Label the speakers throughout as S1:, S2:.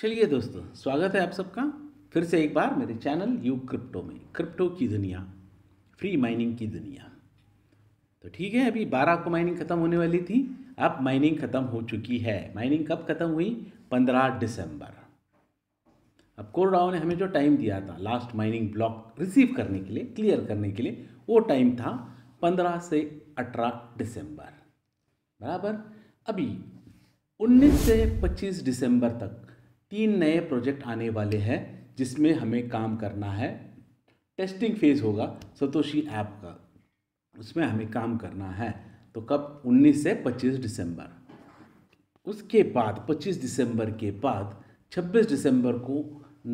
S1: चलिए दोस्तों स्वागत है आप सबका फिर से एक बार मेरे चैनल यू क्रिप्टो में क्रिप्टो की दुनिया फ्री माइनिंग की दुनिया तो ठीक है अभी बारह को माइनिंग ख़त्म होने वाली थी अब माइनिंग ख़त्म हो चुकी है माइनिंग कब ख़त्म हुई पंद्रह दिसंबर अब कोरडाओ ने हमें जो टाइम दिया था लास्ट माइनिंग ब्लॉक रिसीव करने के लिए क्लियर करने के लिए वो टाइम था पंद्रह से अठारह दिसंबर बराबर अभी उन्नीस से पच्चीस दिसंबर तक तीन नए प्रोजेक्ट आने वाले हैं जिसमें हमें काम करना है टेस्टिंग फेज होगा सतोशी ऐप का उसमें हमें काम करना है तो कब 19 से 25 दिसंबर उसके बाद 25 दिसंबर के बाद 26 दिसंबर को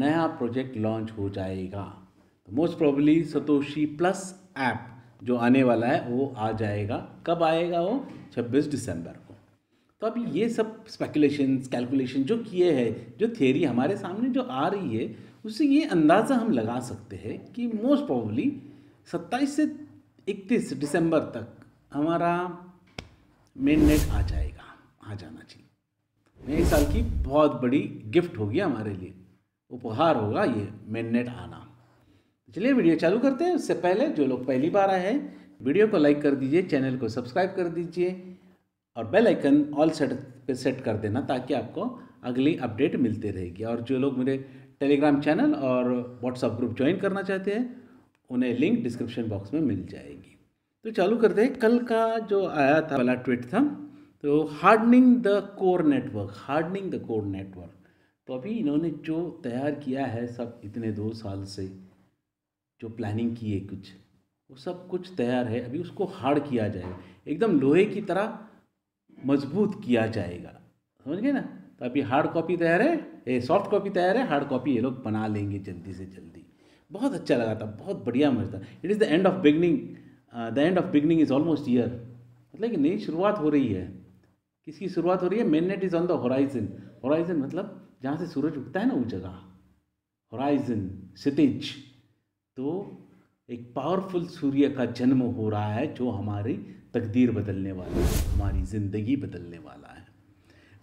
S1: नया प्रोजेक्ट लॉन्च हो जाएगा तो most probably Satoshi plus app जो आने वाला है वो आ जाएगा कब आएगा वो 26 दिसंबर तो अब ये सब स्पेकुलेशन कैलकुलेशन जो किए हैं जो थियोरी हमारे सामने जो आ रही है उससे ये अंदाज़ा हम लगा सकते हैं कि मोस्ट प्रॉबली 27 से 31 दिसंबर तक हमारा मेन नेट आ जाएगा आ जाना चाहिए नए साल की बहुत बड़ी गिफ्ट होगी हमारे लिए उपहार होगा ये मेन नेट आना चलिए वीडियो चालू करते हैं उससे पहले जो लोग पहली बार आए हैं वीडियो को लाइक कर दीजिए चैनल को सब्सक्राइब कर दीजिए और बेल आइकन ऑल सेट पे सेट कर देना ताकि आपको अगली अपडेट मिलते रहेगी और जो लोग मेरे टेलीग्राम चैनल और व्हाट्सअप ग्रुप ज्वाइन करना चाहते हैं उन्हें लिंक डिस्क्रिप्शन बॉक्स में मिल जाएगी तो चालू करते हैं कल का जो आया था वाला ट्वीट था तो hardening the core network hardening the core network तो अभी इन्होंने जो तैयार किया है सब इतने दो साल से जो प्लानिंग की है कुछ वो सब कुछ तैयार है अभी उसको हार्ड किया जाए एकदम लोहे की तरह मजबूत किया जाएगा समझ गए ना तो अभी हार्ड कॉपी तैयार है सॉफ्ट कॉपी तैयार है हार्ड कॉपी ये लोग बना लेंगे जल्दी से जल्दी बहुत अच्छा लगा था बहुत बढ़िया मजा था it is the end of beginning the end of beginning is almost year मतलब कि नई शुरुआत हो रही है किसकी शुरुआत हो रही है mainnet is on the horizon horizon मतलब जहाँ से सूरज उगता है ना वो जगह होराइजन सितिज तो एक पावरफुल सूर्य का जन्म हो रहा है जो हमारी तकदीर बदलने वाला है हमारी ज़िंदगी बदलने वाला है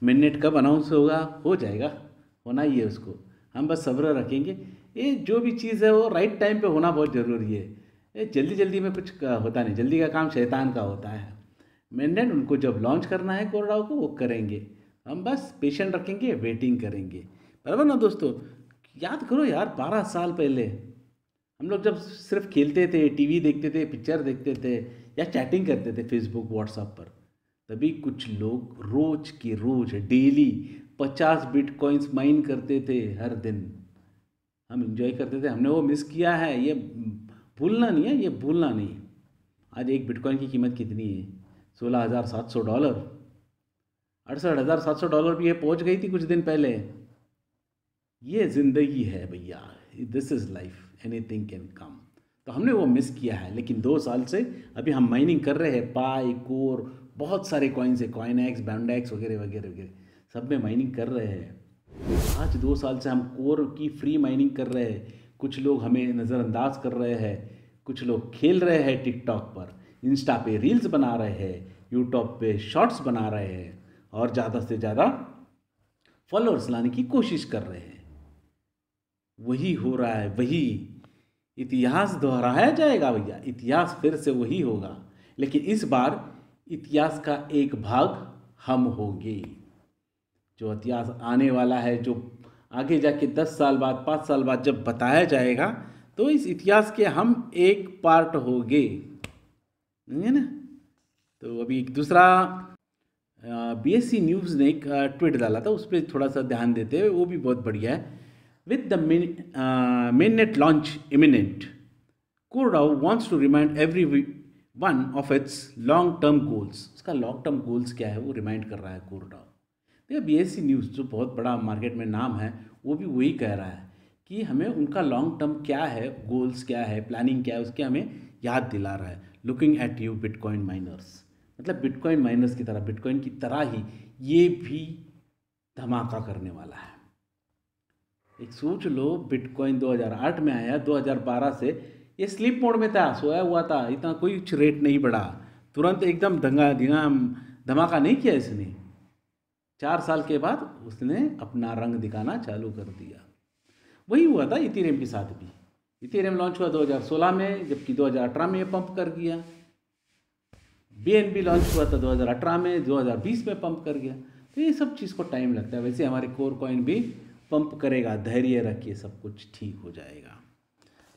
S1: मिनट कब अनाउंस होगा हो जाएगा होना ही है उसको हम बस सब्र रखेंगे ये जो भी चीज़ है वो राइट टाइम पे होना बहुत ज़रूरी है ये जल्दी जल्दी में कुछ होता नहीं जल्दी का काम शैतान का होता है मैंनेट उनको जब लॉन्च करना है कोरडाओ को वो करेंगे हम बस पेशेंट रखेंगे वेटिंग करेंगे बराबर ना दोस्तों याद करो यार बारह साल पहले हम लोग जब सिर्फ खेलते थे टीवी देखते थे पिक्चर देखते थे या चैटिंग करते थे फेसबुक व्हाट्सअप पर तभी कुछ लोग रोज के रोज डेली पचास बिटकॉइंस माइन करते थे हर दिन हम इंजॉय करते थे हमने वो मिस किया है ये भूलना नहीं है ये भूलना नहीं है आज एक बिटकॉइन की कीमत कितनी है सोलह हज़ार सात सौ डॉलर अड़सठ हज़ार सात सौ डॉलर भी ये पहुंच गई थी कुछ दिन पहले ये ज़िंदगी है भैया this is life anything can come तो हमने वो मिस किया है लेकिन दो साल से अभी हम माइनिंग कर रहे हैं पाई कोर बहुत सारे कॉइन्स है कॉइन एक्स बैंड एक्स वगैरह वगैरह वगैरह सब में माइनिंग कर रहे हैं आज दो साल से हम कोर की फ्री माइनिंग कर रहे हैं कुछ लोग हमें नज़रअंदाज कर रहे हैं कुछ लोग खेल रहे हैं टिकटॉक पर इंस्टा पे रील्स बना रहे हैं यूट्यूब पे शॉर्ट्स बना रहे हैं और ज़्यादा से ज़्यादा फॉलोअर्स लाने की कोशिश कर रहे हैं वही हो रहा है वही इतिहास दोहराया जाएगा भैया इतिहास फिर से वही होगा लेकिन इस बार इतिहास का एक भाग हम होंगे जो इतिहास आने वाला है जो आगे जाके दस साल बाद पाँच साल बाद जब बताया जाएगा तो इस इतिहास के हम एक पार्ट होंगे है ना तो अभी एक दूसरा बीएससी न्यूज़ ने एक ट्वीट डाला था उस पर थोड़ा सा ध्यान देते हुए वो भी बहुत बढ़िया है With the main, uh, mainnet launch imminent, Kurdow wants to remind everyone of its long term goals उसका लॉन्ग टर्म गोल्स क्या है वो रिमाइंड कर रहा है कोरडाव देखिए बी एस सी न्यूज़ जो बहुत बड़ा मार्केट में नाम है वो भी वही कह रहा है कि हमें उनका लॉन्ग टर्म क्या है गोल्स क्या है प्लानिंग क्या है उसके हमें याद दिला रहा है looking at you bitcoin miners मतलब बिटकॉइन माइनर्स की तरह बिटकॉइन की तरह ही ये भी धमाका करने वाला है एक सोच लो बिटकॉइन 2008 में आया 2012 से ये स्लिप मोड में था सोया हुआ था इतना कोई रेट नहीं बढ़ा तुरंत एकदम दंगा दिंगा धमाका नहीं किया इसने चार साल के बाद उसने अपना रंग दिखाना चालू कर दिया वही हुआ था इथेरियम के साथ भी इथेरियम लॉन्च हुआ 2016 में जबकि 2018 में ये पंप कर गया बी लॉन्च हुआ था 2018 में 2020 में पंप कर गया तो ये सब चीज़ को टाइम लगता है वैसे हमारे कोर कॉइन भी पंप करेगा धैर्य रखिए सब कुछ ठीक हो जाएगा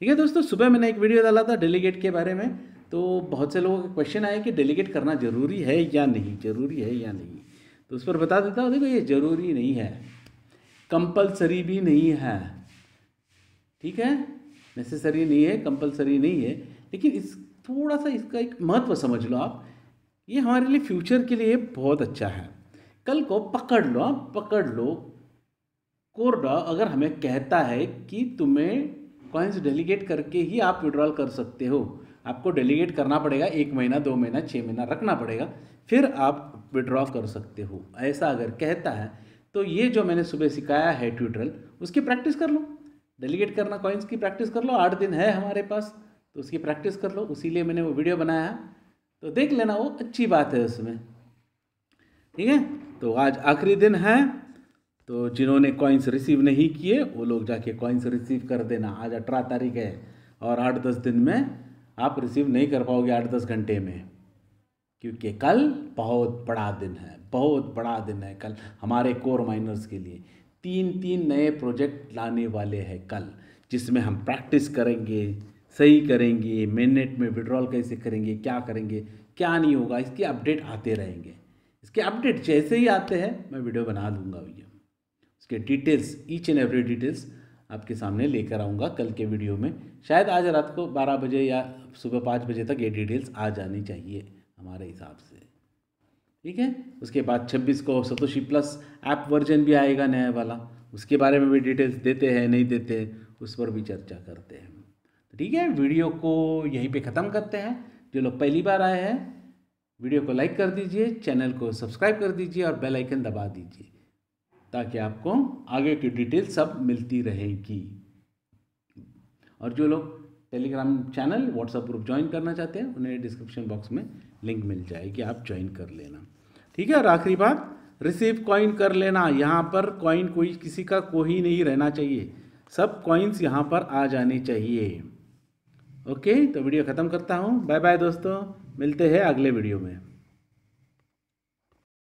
S1: ठीक है दोस्तों सुबह मैंने एक वीडियो डाला था डेलीगेट के बारे में तो बहुत से लोगों का क्वेश्चन आया कि डेलीगेट करना ज़रूरी है या नहीं ज़रूरी है या नहीं तो उस पर बता देता हूँ देखो ये ज़रूरी नहीं है कंपलसरी भी नहीं है ठीक है नेसेसरी नहीं है कंपलसरी नहीं है लेकिन इस थोड़ा सा इसका एक महत्व समझ लो आप ये हमारे लिए फ्यूचर के लिए बहुत अच्छा है कल को पकड़ लो आप पकड़ लो कोर्डा अगर हमें कहता है कि तुम्हें कॉइन्स डेलीगेट करके ही आप विड्रॉल कर सकते हो आपको डेलीगेट करना पड़ेगा एक महीना दो महीना छः महीना रखना पड़ेगा फिर आप विड्रॉ कर सकते हो ऐसा अगर कहता है तो ये जो मैंने सुबह सिखाया है ट्यूटरल उसकी प्रैक्टिस कर लो डेलीगेट करना कॉइन्स की प्रैक्टिस कर लो आठ दिन है हमारे पास तो उसकी प्रैक्टिस कर लो लिए मैंने वो वीडियो बनाया है तो देख लेना वो अच्छी बात है उसमें ठीक है तो आज आखिरी दिन है तो जिन्होंने कॉइन्स रिसीव नहीं किए वो लोग जाके कॉइन्स रिसीव कर देना आज अठारह तारीख है और आठ दस दिन में आप रिसीव नहीं कर पाओगे आठ दस घंटे में क्योंकि कल बहुत बड़ा दिन है बहुत बड़ा दिन है कल हमारे कोर माइनर्स के लिए तीन तीन नए प्रोजेक्ट लाने वाले हैं कल जिसमें हम प्रैक्टिस करेंगे सही करेंगे मिनट में विड्रॉल कैसे करेंगे क्या करेंगे क्या नहीं होगा इसके अपडेट आते रहेंगे इसके अपडेट जैसे ही आते हैं मैं वीडियो बना दूंगा भैया के details each and every details आपके सामने लेकर आऊँगा कल के वीडियो में शायद आज रात को बारह बजे या सुबह पाँच बजे तक ये डिटेल्स आ जानी चाहिए हमारे हिसाब से ठीक है उसके बाद छब्बीस को सतोशी प्लस ऐप वर्जन भी आएगा नया वाला उसके बारे में भी डिटेल्स देते हैं नहीं देते उस पर भी चर्चा करते हैं ठीक है वीडियो को यहीं पे ख़त्म करते हैं जो लोग पहली बार आए हैं वीडियो को लाइक कर दीजिए चैनल को सब्सक्राइब कर दीजिए और बेल आइकन दबा दीजिए ताकि आपको आगे की डिटेल सब मिलती रहेगी और जो लोग Telegram channel WhatsApp group join करना चाहते हैं उन्हें डिस्क्रिप्शन बॉक्स में लिंक मिल जाएगी आप ज्वाइन कर लेना ठीक है और आखिरी बात रिसीव कॉइन कर लेना यहाँ पर कॉइन कोई किसी का कोई नहीं रहना चाहिए सब कॉइन्स यहाँ पर आ जाने चाहिए ओके तो वीडियो ख़त्म करता हूँ बाय बाय दोस्तों मिलते हैं अगले वीडियो में